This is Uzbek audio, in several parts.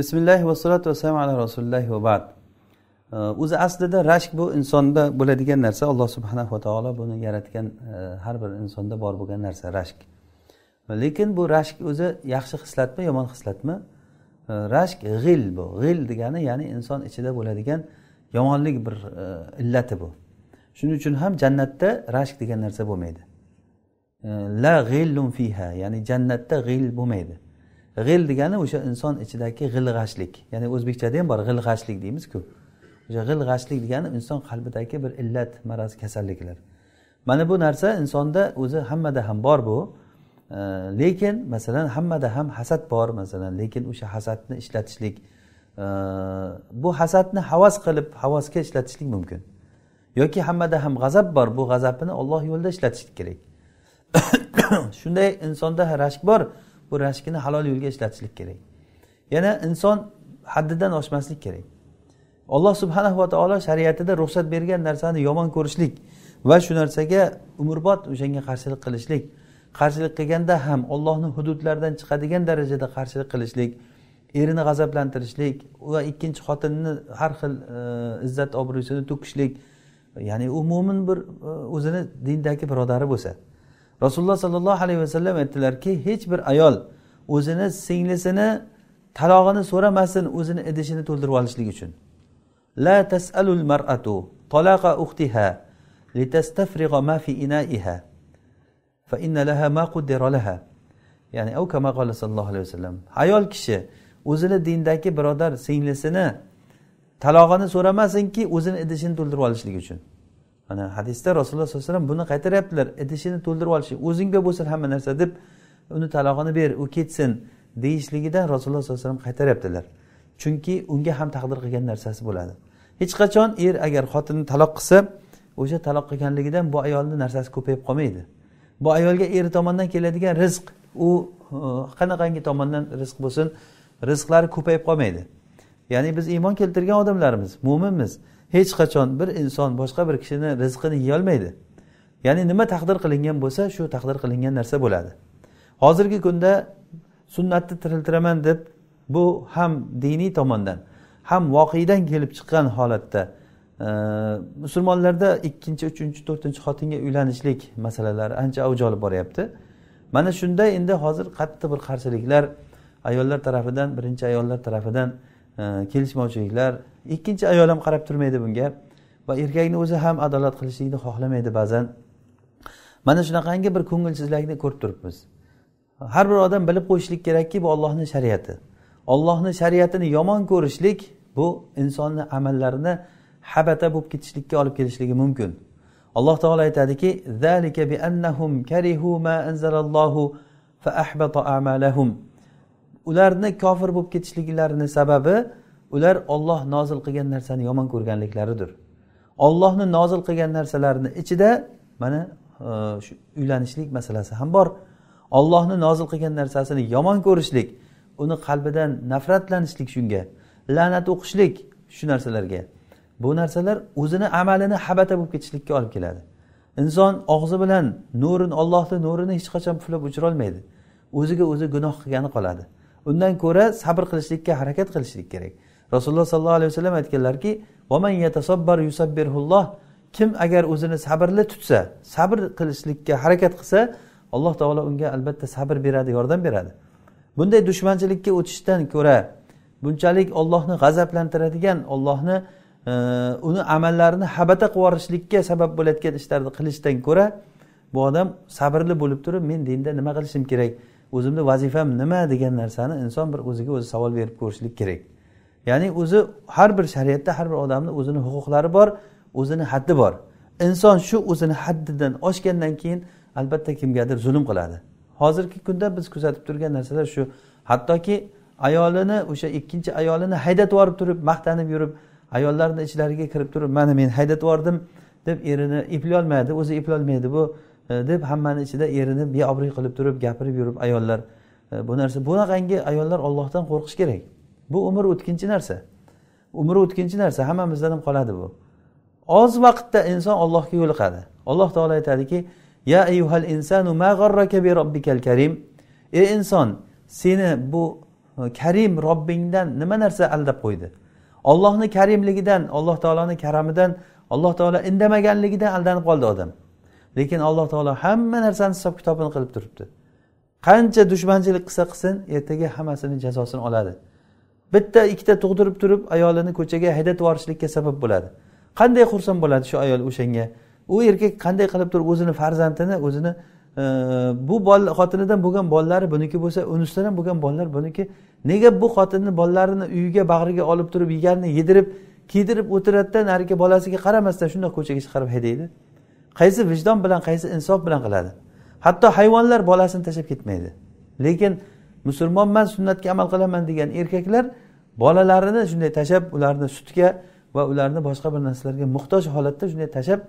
bismillahi vassalotu vassalamu ala rasulillahi va bad o'zi aslida rashk bu insonda bo'ladigan narsa alloh subhanava taolo buni yaratgan e, har bir insonda bor bo'lgan narsa rashk lekin bu rashk o'zi yaxshi hislatmi yomon hislatmi rashk g'il bu g'il degani ya'ni inson ichida bo'ladigan yomonlik bir e, illati bu shuning uchun ham jannatda rashk degan narsa bo'lmaydi la g'illun fiha ya'ni jannatda g'il bo'lmaydi g'il degani o'sha inson ichidagi g'ilg'ashlik ya'ni o'zbekchada ham bor g'ilg'ashlik deymizku o'sha g'ilg'ashlik degani inson qalbidagi bir illat maraz kasalliklar mana bu narsa insonda o'zi hammada ham bor bu lekin masalan hammada ham hasad bor masalan lekin o'sha hasadni ishlatishlik bu hasadni havas qilib havasga ishlatishlik mumkin yoki hammada ham g'azab bor bu g'azabini olloh yo'lida ishlatish kerak shunday insonda rashk bor bu rashkni halol yo'lga ishlatishlik kerak yana inson haddidan oshmaslik kerak alloh subhana va taolo shariatida ruxsat bergan narsani yomon ko'rishlik va shu narsaga umrbod o'shanga qarshilik qilishlik qarshilik qilganda ham ollohni hududlaridan chiqadigan darajada qarshilik qilishlik erini g'azablantirishlik va ikkinchi xotinni har xil e, izzat obro'sini to'kishlik ya'ni u mo'min bir e, o'zini dindagi birodari bo'lsa rasululloh sollallohu alayhi vasallam aytdilarki hech bir ayol o'zini singlisini talog'ini so'ramasin o'zini idishini to'ldirib olishlik uchun la tasalul mar'atu talaqa uhtiha litastafrigha ma fi inaiha fa inna laha ma laha ya'ni au kama qala sallallohu alayhi vasallam ayol kishi o'zini dindagi birodar singlisini talog'ini so'ramasinki o'zini idishini to'ldirib olishlik uchun mana hadisda rasululloh sollallohu alayhi vasallam buni qaytaryaptilar idishini to'ldirib olish o'zingga bo'lsin hamma narsa deb uni talog'ini ber u ketsin deyishligidan rasululloh sollallohu alayhi vasallam qaytaryaptilar chunki unga ham taqdir qilgan narsasi bo'ladi hech qachon er agar xotinni taloq qilsa o'sha taloq qilganligidan bu ayolni narsasi ko'payib qolmaydi bu ayolga eri tomonidan keladigan rizq u e, qanaqangi tomondan rizq bo'lsin rizqlari ko'payib qolmaydi ya'ni biz iymon keltirgan odamlarmiz mo'minmiz hech qachon bir inson boshqa bir kishini rizqini yeyolmaydi ya'ni nima taqdir qilingan bo'lsa shu taqdir qilingan narsa bo'ladi hozirgi kunda sunnatni tiriltiraman deb bu ham diniy tomondan ham voqedan kelib chiqqan holatda e, musulmonlarda ikkinchi uchinchi to'rtinchi xotinga uylanishlik masalalari ancha avj olib boryapti mana shunda endi hozir qattiq bir qarshiliklar ayollar tarafidan birinchi ayollar tarafidan e, kelishmovchiliklar ikkinchi ayol ham qarab turmaydi bunga va erkakni o'zi ham adolat qilishlikni xohlamaydi ba'zan mana shunaqangi bir ko'ngilsizlikni ko'rib turibmiz har bir odam bilib qo'yishlik kerakki bu ollohni shariati ollohni shariatini yomon ko'rishlik bu insonni amallarini habata bo'lib ketishlikka olib kelishligi mumkin alloh taolo aytadiki zalika bi annahum anzalallohu amalahum ularni kofir bo'lib ketishliklarini sababi ular olloh nozil qilgan narsani yomon ko'rganliklaridir ollohni nozil qilgan narsalarni ichida mana e, shu uylanishlik masalasi ham bor ollohni nozil qilgan narsasini yomon ko'rishlik uni qalbidan nafratlanishlik shunga la'nat o'qishlik shu narsalarga bu narsalar o'zini amalini habata bo'lib ketishlikka olib keladi inson og'zi bilan nurin ollohni nurini hech qachon puflab o'chirolmaydi o'ziga o'zi gunoh qilgani qoladi undan ko'ra sabr qilishlikka harakat qilishlik kerak rasululloh sollallohu alayhi vasallam aytganlarki kim agar o'zini sabrli tutsa sabr qilishlikka harakat qilsa alloh taolo unga albatta sabr beradi yordam beradi bunday dushmanchilikka o'tishdan ko'ra bunchalik ollohni g'azablantiradigan ollohni e, uni amallarini habata qilib yuborishlikka sabab bo'layotgan ishlarni qilishdan ko'ra bu odam sabrli bo'lib turib men dinda nima qilishim kerak o'zimni vazifam nima degan narsani inson bir o'ziga o'zi savol berib ko'rishlik kerak ya'ni o'zi har bir shariatda har bir odamni o'zini huquqlari bor o'zini haddi bor inson shu o'zini haddidan oshgandan keyin albatta kimgadir zulm qiladi hozirgi kunda biz kuzatib turgan narsalar shu hattoki ayolini o'sha ikkinchi ayolini haydatib yuborib turib maqtanib yurib ayollarni ichlariga kirib turib mana men haydatib yubordim deb erini eplolmaydi o'zi eplolmaydi bu e, deb hammani ichida erini beobro' qilib turib gapirib yurib ayollar e, bu narsa bunaqangi ayollar ollohdan qo'rqishi kerak bu umr o'tkinchi narsa umri o'tkinchi narsa hammamizdan ham qoladi bu oz vaqtda inson allohga yo'liqadi alloh taolo aytadiki ya ayyuhal insanu ma g'arraka bi robbikal karim ey inson seni bu e, karim robbingdan nima narsa aldab qo'ydi ollohni karimligidan alloh taoloni karamidan alloh taolo indamaganligidan aldanib qoldi odam lekin alloh taolo hamma narsani hisob kitobini qilib turibdi qancha dushmanchilik qilsa qilsin ertaga hammasini jazosini oladi bitta ikkita tug'dirib turib ayolini ko'chaga haydatib yuborishlikka sabab bo'ladi qanday xursand bo'ladi shu ayol o'shanga u erkak qanday qilib turib o'zini farzandini o'zini e, bu bol xotinidan bo'lgan bolalari buniki bo'lsa unisidan ham bo'lgan bolalar buniki nega bu xotinni bolalarini uyiga bag'riga olib turib yeganini yedirib kiydirib o'tiradida narigi bolasiga qaramasdan shundoq ko'chaga chiqarib haydaydi qaysi vijdon bilan qaysi insof bilan qiladi hatto hayvonlar bolasini tashlab ketmaydi lekin musulmonman sunnatga amal qilaman degan erkaklar bolalarini shunday tashlab ularni sutga va ularni boshqa bir narsalarga muhtoj holatda shunday tashlab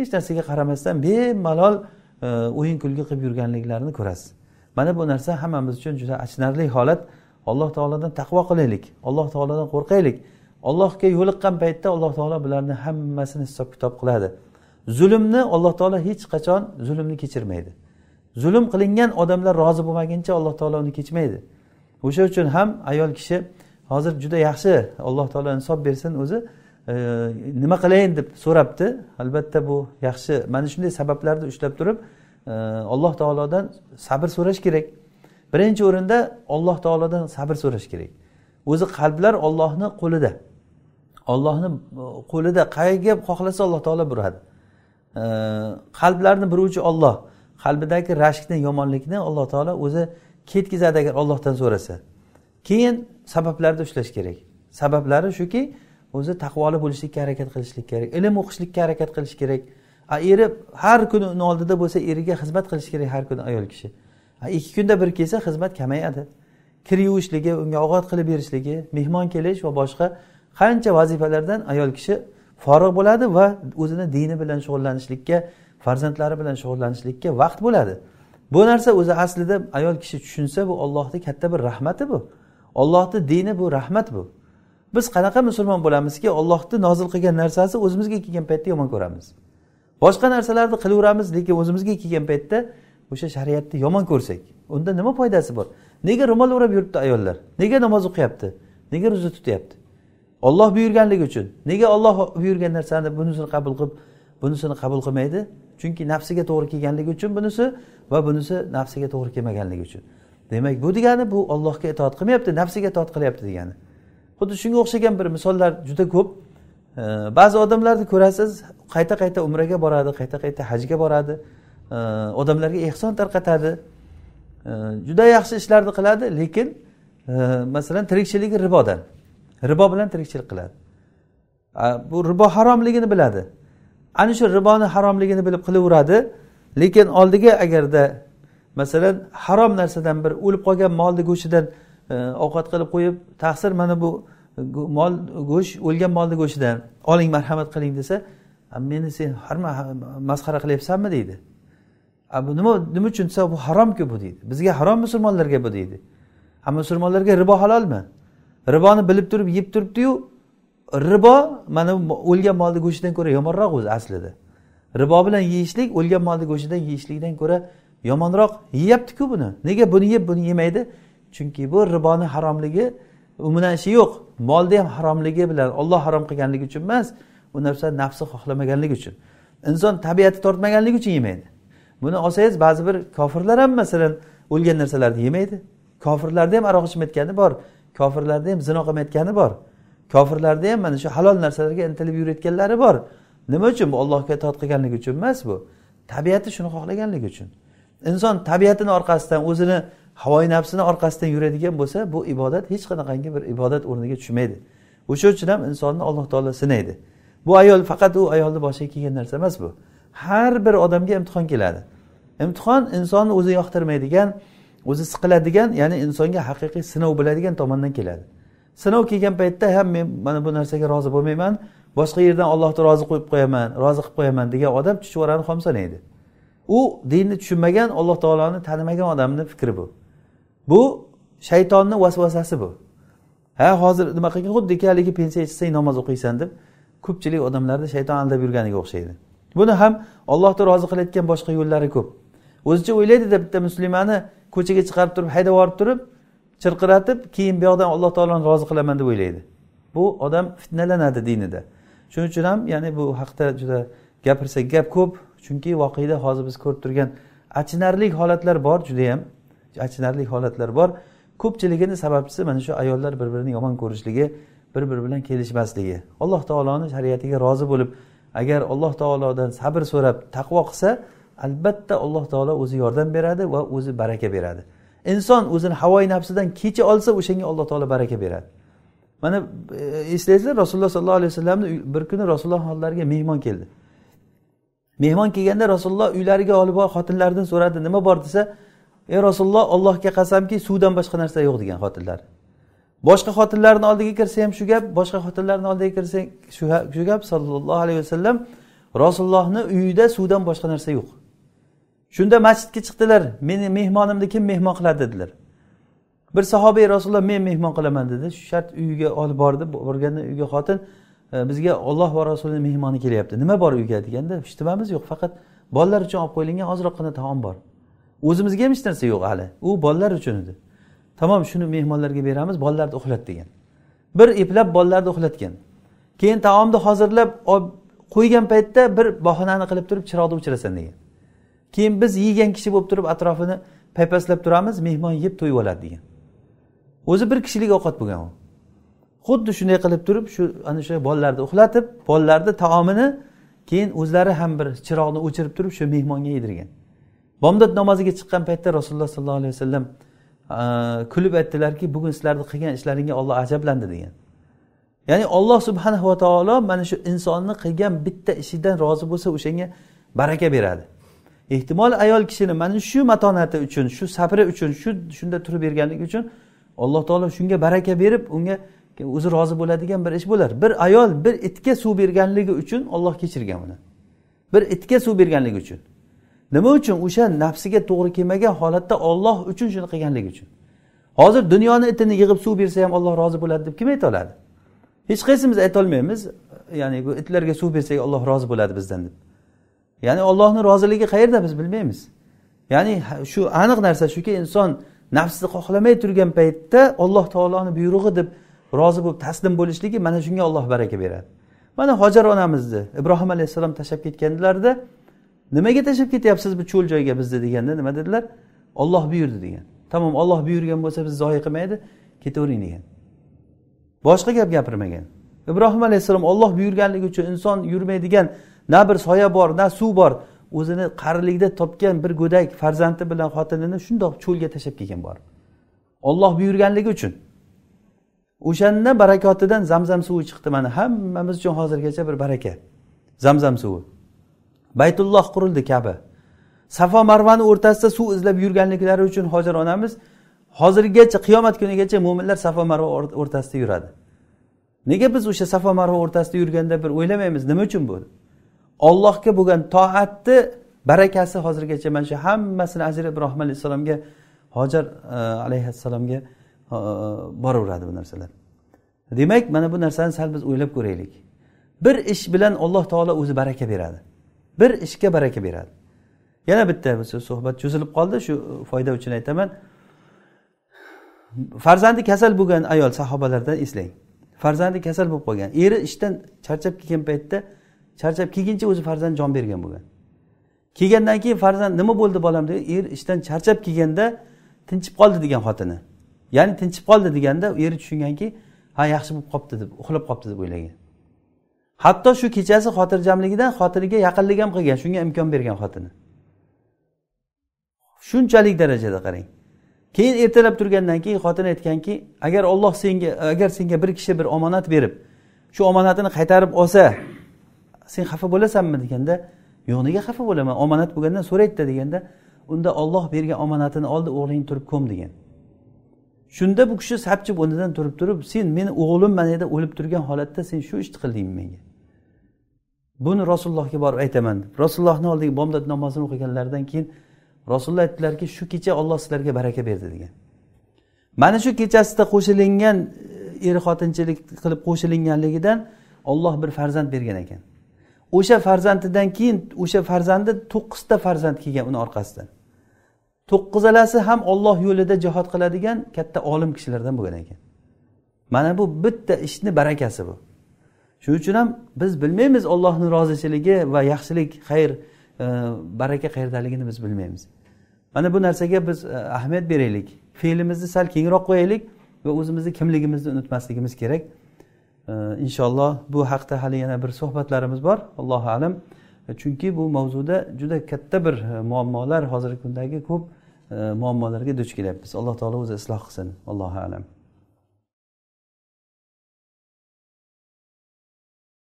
hech narsaga qaramasdan bemalol e, o'yin kulgi qilib yurganliklarini ko'rasiz mana bu narsa hammamiz uchun juda achinarli holat alloh taolodan taqvo qilaylik alloh taolodan qo'rqaylik allohga yo'liqqan paytda alloh taolo bularni hammasini hisob kitob qiladi zulmni alloh taolo hech qachon zulmni kechirmaydi zulm qilingan odamlar rozi bo'lmaguncha alloh taolo uni kechmaydi o'sha uchun ham ayol kishi hozir juda yaxshi alloh taolo insof bersin o'zi e, nima qilayin deb so'rabdi albatta bu yaxshi mana shunday sabablarni ushlab turib e, alloh taolodan sabr so'rash kerak birinchi o'rinda alloh taolodan sabr so'rash kerak o'zi qalblar ollohni qo'lida ollohni e, qo'lida qayerga xohlasa alloh taolo buradi qalblarni biruvchi olloh qalbidagi rashkni yomonlikni alloh taolo o'zi ketkizadi agar ollohdan so'rasa keyin sabablarni ushlash kerak sabablari shuki o'zi taqvoli bo'lishlikka harakat qilishlik kerak ilm o'qishlikka harakat qilish kerak a eri har kuni uni oldida bo'lsa eriga xizmat qilish kerak har kuni ayol kishi ikki kunda bir kelsa xizmat kamayadi kir yuvishligi unga ovqat qilib berishligi mehmon kelish va boshqa qancha vazifalardan ayol kishi forig' bo'ladi va o'zini dini bilan shug'ullanishlikka farzandlari bilan shug'ullanishlikka vaqt bo'ladi bu narsa o'zi aslida ayol kishi tushunsa bu ollohni katta bir rahmati bu ollohni dini bu rahmat bu biz qanaqa musulmon bo'lamizki ollohni nozil qilgan narsasi o'zimizga kelgan paytda yomon ko'ramiz boshqa narsalarni qilaveramiz lekin o'zimizga kelgan paytda o'sha shariatni yomon ko'rsak unda nima foydasi bor nega ro'mol o'rab yuribdi ayollar nega namoz o'qiyapti nega ro'za tutyapti olloh buyurganligi uchun nega olloh buyurgan narsani bunisini qabul qilib bunisini qabul qilmaydi chunki nafsiga to'g'ri kelganligi uchun bunisi va bunisi nafsiga to'g'ri kelmaganligi uchun demak bu degani bu ollohga itoat qilmayapti nafsiga itoat qilyapti degani xuddi shunga o'xshagan bir misollar juda ko'p ba'zi odamlarni ko'rasiz qayta qayta umraga boradi qayta qayta hajga boradi odamlarga ehson tarqatadi juda yaxshi ishlarni qiladi lekin masalan tirikchiligi ribodan ribo bilan tirikchilik qiladi bu ribo haromligini biladi ana shu riboni haromligini bilib qilaveradi lekin oldiga agarda masalan harom narsadan bir o'lib qolgan molni go'shtidan e, ovqat qilib qo'yib taqsir mana bu mol go'sht o'lgan molni go'shtidan oling marhamat qiling desa meni sen masxara qilyapsanmi deydi bu nima nima uchun desa bu haromku bu deydi bizga harom musulmonlarga bu deydi a musulmonlarga ribo halolmi riboni bilib turib yeb turibdiyu ribo mana o'lgan molni go'shtidan ko'ra yomonroq o'zi aslida ribo bilan yeyishlik o'lgan molni go'shtidan yeyishlikdan ko'ra yomonroq yeyaptiku buni nega buni yeb buni yemaydi chunki bu riboni haromligi u bilan ishi yo'q molni ham haromligi bilan olloh harom qilganligi uchun emas bu narsa nafsi xohlamaganligi uchun inson tabiati tortmaganligi uchun yemaydi buni olsangiz ba'zi bir kofirlar ham masalan o'lgan narsalarni yemaydi kofirlarni ham aroq ichmayotgani bor kofirlarni ham zino qilmayotgani bor kofirlarda ham mana shu halol narsalarga intilib yurayotganlari bor nima uchun bu allohga itoat qilganligi uchun emas bu tabiati shuni xohlaganligi uchun inson tabiatini orqasidan o'zini havoyi nafsini orqasidan yuradigan bo'lsa bu ibodat hech qanaqangi bir ibodat o'rniga tushmaydi o'sha uchun ham insonni alloh taolo sinaydi bu ayol faqat u ayolni boshiga kelgan narsa emas bu har bir odamga imtihon keladi imtihon insonni o'zi yoqtirmaydigan o'zi siqiladigan ya'ni insonga haqiqiy sinov bo'ladigan tomondan keladi sinov kelgan paytda ham men mana bu narsaga rozi bo'lmayman boshqa yerdan ollohni rozi qo'yib qo'yaman rozi qilib qo'yaman degan odam chuchvarani xomsanaydi u dinni tushunmagan alloh taoloni tanimagan odamni fikri bu bu shaytonni vasvasasi bu ha hozir nima qilgin xuddiki haligi pensiya chiqsang namoz o'qiysan deb ko'pchilik odamlarni shayton aldab yurganiga o'xshaydi buni ham ollohni rozi qilayotgan boshqa yo'llari ko'p o'zicha o'ylaydida deb bitta muslimani ko'chaga chiqarib turib haydab yuborib turib chirqiratib keyin bu yoqdan alloh taoloni rozi qilaman deb o'ylaydi bu odam fitnalanadi dinida shuning uchun ham ya'ni bu haqda juda gapirsak gap ko'p chunki voqeda hozir biz ko'rib turgan achinarli holatlar bor judayam achinarli holatlar bor ko'pchiligini sababchisi mana shu ayollar bir birini yomon ko'rishligi bir biri bilan kelishmasligi alloh taoloni shariatiga rozi bo'lib agar alloh taolodan sabr so'rab taqvo qilsa albatta alloh taolo o'zi yordam beradi va o'zi baraka beradi inson o'zini havoyi nafsidan kecha olsa o'shanga alloh taolo baraka beradi mana e, eslaysizlar rasululloh sollallohu alayhi vasallamni bir kuni rasululloh oldilariga mehmon keldi mehmon kelganda rasululloh uylariga olib borib xotinlaridan so'radi nima bor desa ey rasululloh ollohga qasamki suvdan boshqa narsa yo'q degan xotinlar boshqa xotinlarni oldiga kirsa ham shu gap boshqa xotinlarni oldiga kirsa shu gap sollallohu alayhi vasallam rasulullohni uyida suvdan boshqa narsa yo'q shunda masjidga chiqdilar meni mehmonimni kim mehmon qiladi dedilar bir sahobiy rasululloh men mehmon qilaman dedi shu shart uyiga olib bordi borganda uyga xotin e, bizga olloh va rasulini mehmoni kelyapti nima bor uyga deganda hech nimamiz yo'q faqat bolalar uchun olib qo'yilgan ozroqgina taom bor o'zimizga ham hech narsa yo'q hali u bolalar uchun edi tamom shuni mehmonlarga beramiz bolalarni uxlat degan bir eplab bolalarni uxlatgan keyin taomni hozirlab olib qo'ygan paytda bir bahonani qilib turib chiroqni o'chirasan degan keyin biz yegan kishi bo'lib turib atrofini paypaslab turamiz mehmon yeb to'yib oladi degan o'zi bir kishilik ovqat bo'lgan u xuddi shunday qilib turib shu ana shu bolalarni uxlatib bolalarni taomini keyin o'zlari ham bir chiroqni o'chirib turib shu mehmonga yedirgan bomdod namoziga chiqqan paytda rasululloh sollallohu alayhi vasallam kulib aytdilarki bugun sizlarni qilgan ishlaringga olloh ajablandi degan ya'ni olloh subhanava taolo mana shu insonni qilgan bitta ishidan rozi bo'lsa o'shanga baraka beradi ehtimol ayol kishini mana shu matonati uchun shu sabri uchun shu shunda turib berganligi uchun alloh taolo shunga baraka berib unga o'zi rozi bo'ladigan bir ish bo'lar bir ayol bir itga suv berganligi uchun olloh kechirgan uni bir itga suv berganligi uchun nima uchun o'sha nafsiga to'g'ri kelmagan holatda olloh uchun shuni qilganligi uchun hozir dunyoni itini yig'ib suv bersa ham olloh rozi bo'ladi deb kim ayta oladi hech qaysimiz aytolmaymiz ya'ni bu itlarga suv bersak olloh rozi bo'ladi bizdan deb ya'ni ollohni roziligi qayerda biz bilmaymiz ya'ni shu aniq narsa shuki inson nafsni xohlamay turgan paytda olloh taoloni buyrug'i deb rozi bo'lib taslim bo'lishligi mana shunga olloh baraka beradi mana hojar onamizni ibrohim alayhissalom tashlab ketganlarida nimaga tashlab ketyapsiz bu cho'l joyga bizni deganda nima dedilar olloh buyurdi degan tamom olloh buyurgan bo'lsa bizni zoyi qilmaydi ketavering degan boshqa gap gapirmagan ibrohim alayhissalom olloh buyurganligi uchun inson yurmaydigan na bir soya bor na suv bor o'zini qarilikda topgan bir go'dak farzandi bilan xotinini shundoq cho'lga tashlab kelgan borib olloh buyurganligi uchun o'shanda barakotidan zamzam suvi chiqdi mana hammamiz uchun hozirgacha bir baraka zamzam suvi baytulloh qurildi kaba safo marvani o'rtasida suv izlab yurganliklari uchun hojir onamiz hozirgacha qiyomat kunigacha mo'minlar safo marva o'rtasida yuradi nega biz o'sha safo marva o'rtasida yurganda bir o'ylamaymiz nima uchun bu ollohga bo'lgan toatni barakasi hozirgacha mana shu hammasini ajrab ibrohim alayhissalomga hojar e, alayhissalomga e, boraveradi bu narsalar demak mana bu narsani sal biz o'ylab ko'raylik bir ish bilan alloh taolo o'zi baraka beradi bir ishga baraka beradi yana bitta suhbat cho'zilib qoldi shu foyda uchun aytaman farzandi kasal bo'lgan ayol sahobalardan eslang farzandi kasal bo'lib qolgan eri ishdan charchab kelgan paytda charchab kelguncha o'zi farzand jon bergan bo'lgan kelgandan keyin farzand nima bo'ldi bolam deb er ishdan charchab kelganda tinchib qoldi degan xotini ya'ni tinchib qoldi deganda eri tushunganki ha yaxshi bo'lib qolibdi deb uxlab qolibdi deb o'ylagan hatto shu kechasi xotirjamligidan xotiniga yaqinlik ham qilgan shunga imkon bergan xotini shunchalik darajada qarang keyin ertalab turgandan keyin xotini aytganki agar olloh senga agar senga bir kishi bir omonat berib shu omonatini qaytarib olsa sen xafa bo'lasanmi deganda yo'q nega xafa bo'laman omonat bo'lgandan so'raydida deganda unda olloh bergan omonatini oldi o'g'lingni turib ko'm degan shunda bu kishi sapchib o'rnidan turib turib sen meni o'g'lim mana yerda o'lib turgan holatda sen shu ishni qildingmi menga buni rasulullohga borib aytaman deb rasulullohni oldiga bomdod namozini o'qiganlaridan keyin rasululloh aytdilarki shu kecha olloh sizlarga baraka berdi degan mana shu kechasida qo'shilingan e, er xotinchilik qilib qo'shilganligidan olloh bir farzand bergan ekan o'sha farzandidan keyin o'sha farzandi to'qqizta farzand kelgan uni orqasidan to'qqizalasi ham olloh yo'lida jihod qiladigan katta olim kishilardan bo'lgan ekan mana bu bitta ishni barakasi bu shuning uchun ham biz bilmaymiz ollohni rozichiligi va yaxshilik xayr e, baraka qayerdaligini biz bilmaymiz mana bu narsaga biz e, beraylik fe'limizni sal kengroq qo'yaylik va o'zimizni kimligimizni unutmasligimiz kerak inshaalloh bu haqda hali yana bir suhbatlarimiz bor allohu alam e, chunki bu mavzuda juda katta bir e, muammolar hozirgi kundagi ko'p e, muammolarga duch kelyapmiz alloh taolo o'zi isloh qilsin allohu alam